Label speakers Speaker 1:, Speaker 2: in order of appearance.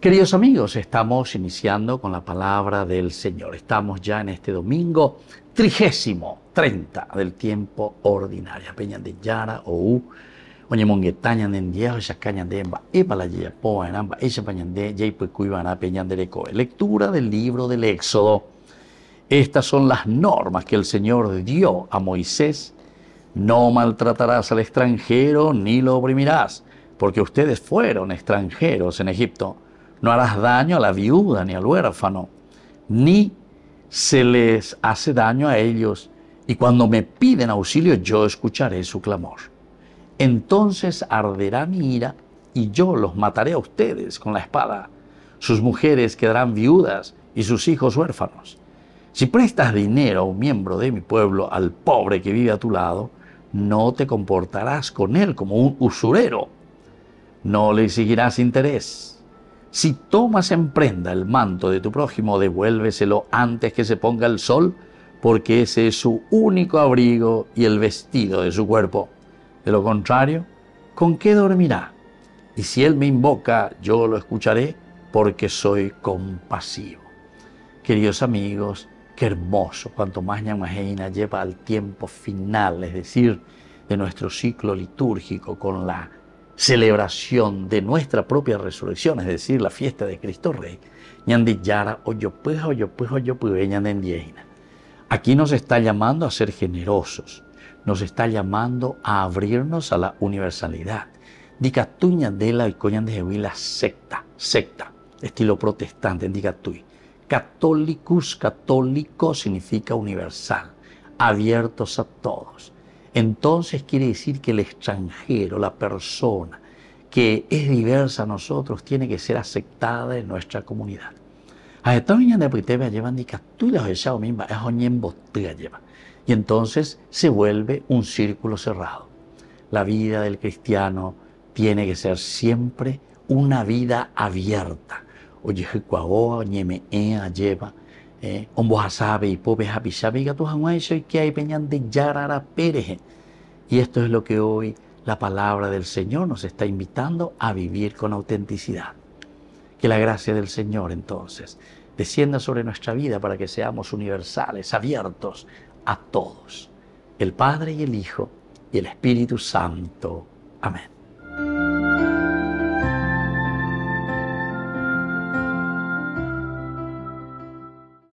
Speaker 1: Queridos amigos, estamos iniciando con la palabra del Señor. Estamos ya en este domingo trigésimo, 30 del tiempo ordinario. Peña de Yara, OU, Oñemonguetaña de Enamba, de Lectura del libro del Éxodo. Estas son las normas que el Señor dio a Moisés. No maltratarás al extranjero ni lo oprimirás, porque ustedes fueron extranjeros en Egipto no harás daño a la viuda ni al huérfano, ni se les hace daño a ellos, y cuando me piden auxilio yo escucharé su clamor. Entonces arderá mi ira y yo los mataré a ustedes con la espada. Sus mujeres quedarán viudas y sus hijos huérfanos. Si prestas dinero a un miembro de mi pueblo, al pobre que vive a tu lado, no te comportarás con él como un usurero. No le exigirás interés si tomas en prenda el manto de tu prójimo, devuélveselo antes que se ponga el sol, porque ese es su único abrigo y el vestido de su cuerpo. De lo contrario, ¿con qué dormirá? Y si él me invoca, yo lo escucharé, porque soy compasivo. Queridos amigos, qué hermoso, cuanto más Ñamajeina lleva al tiempo final, es decir, de nuestro ciclo litúrgico con la celebración de nuestra propia resurrección, es decir, la fiesta de Cristo Rey, pues, pues, pues, aquí nos está llamando a ser generosos, nos está llamando a abrirnos a la universalidad. Dicatuña de la de la secta, secta, estilo protestante, dicatui. Católicos, católico significa universal, abiertos a todos entonces quiere decir que el extranjero, la persona que es diversa a nosotros, tiene que ser aceptada en nuestra comunidad. Y entonces se vuelve un círculo cerrado. La vida del cristiano tiene que ser siempre una vida abierta. Oye, lleva y esto es lo que hoy la palabra del Señor nos está invitando a vivir con autenticidad. Que la gracia del Señor entonces descienda sobre nuestra vida para que seamos universales, abiertos a todos, el Padre y el Hijo y el Espíritu Santo. Amén.